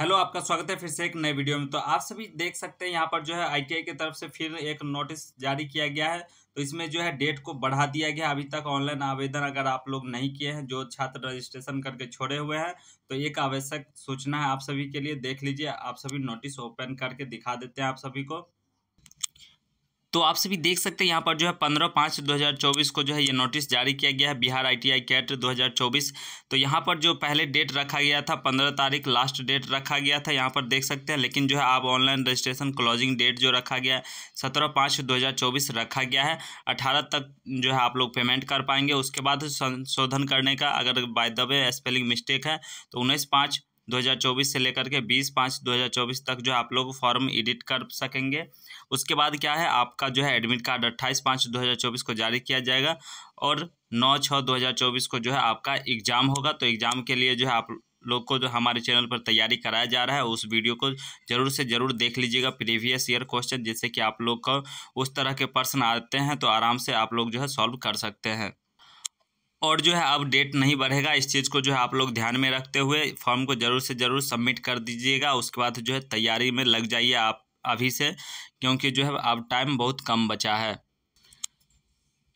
hello आपका स्वागत है फिर से एक नए वीडियो में तो आप सभी देख सकते हैं यहाँ पर जो है आईटीआई की तरफ से फिर एक नोटिस जारी किया गया है तो इसमें जो है डेट को बढ़ा दिया गया अभी तक ऑनलाइन आवेदन अगर आप लोग नहीं किए हैं जो छात्र रजिस्ट्रेशन करके छोड़े हुए हैं तो एक आवश्यक सूचना है आप सभी के लिए देख लीजिए आप सभी नोटिस ओपन करके दिखा देते हैं आप सभी को तो आप सभी देख सकते हैं यहाँ पर जो है पंद्रह पाँच दो हज़ार चौबीस को जो है ये नोटिस जारी किया गया है बिहार आईटीआई कैट दो हज़ार चौबीस तो यहाँ पर जो पहले डेट रखा गया था पंद्रह तारीख लास्ट डेट रखा गया था यहाँ पर देख सकते हैं लेकिन जो है आप ऑनलाइन रजिस्ट्रेशन क्लोजिंग डेट जो रखा गया है सत्रह पाँच दो हज़ार चौबीस रखा गया है अठारह तक जो है आप लोग पेमेंट कर पाएंगे उसके बाद संशोधन करने का अगर by the way spelling mistake है तो उन्नीस पाँच 2024 से लेकर के 20 पाँच 2024 तक जो है आप लोग फॉर्म एडिट कर सकेंगे उसके बाद क्या है आपका जो है एडमिट कार्ड 28 पाँच 2024 को जारी किया जाएगा और 9 छः 2024 को जो है आपका एग्ज़ाम होगा तो एग्ज़ाम के लिए जो है आप लोग को जो हमारे चैनल पर तैयारी कराया जा रहा है उस वीडियो को जरूर से ज़रूर देख लीजिएगा प्रीवियस ईयर क्वेश्चन जिससे कि आप लोग को उस तरह के प्रश्न आते हैं तो आराम से आप लोग जो है सॉल्व कर सकते हैं और जो है अब डेट नहीं बढ़ेगा इस चीज़ को जो है आप लोग ध्यान में रखते हुए फॉर्म को ज़रूर से ज़रूर सबमिट कर दीजिएगा उसके बाद जो है तैयारी में लग जाइए आप अभी से क्योंकि जो है अब टाइम बहुत कम बचा है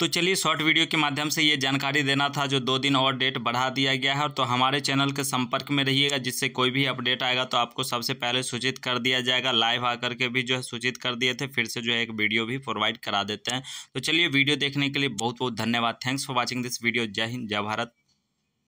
तो चलिए शॉर्ट वीडियो के माध्यम से ये जानकारी देना था जो दो दिन और डेट बढ़ा दिया गया है तो हमारे चैनल के संपर्क में रहिएगा जिससे कोई भी अपडेट आएगा तो आपको सबसे पहले सूचित कर दिया जाएगा लाइव आकर के भी जो है सूचित कर दिए थे फिर से जो है एक वीडियो भी प्रोवाइड करा देते हैं तो चलिए वीडियो देखने के लिए बहुत बहुत धन्यवाद thanks for watching this video जय हिंद जय भारत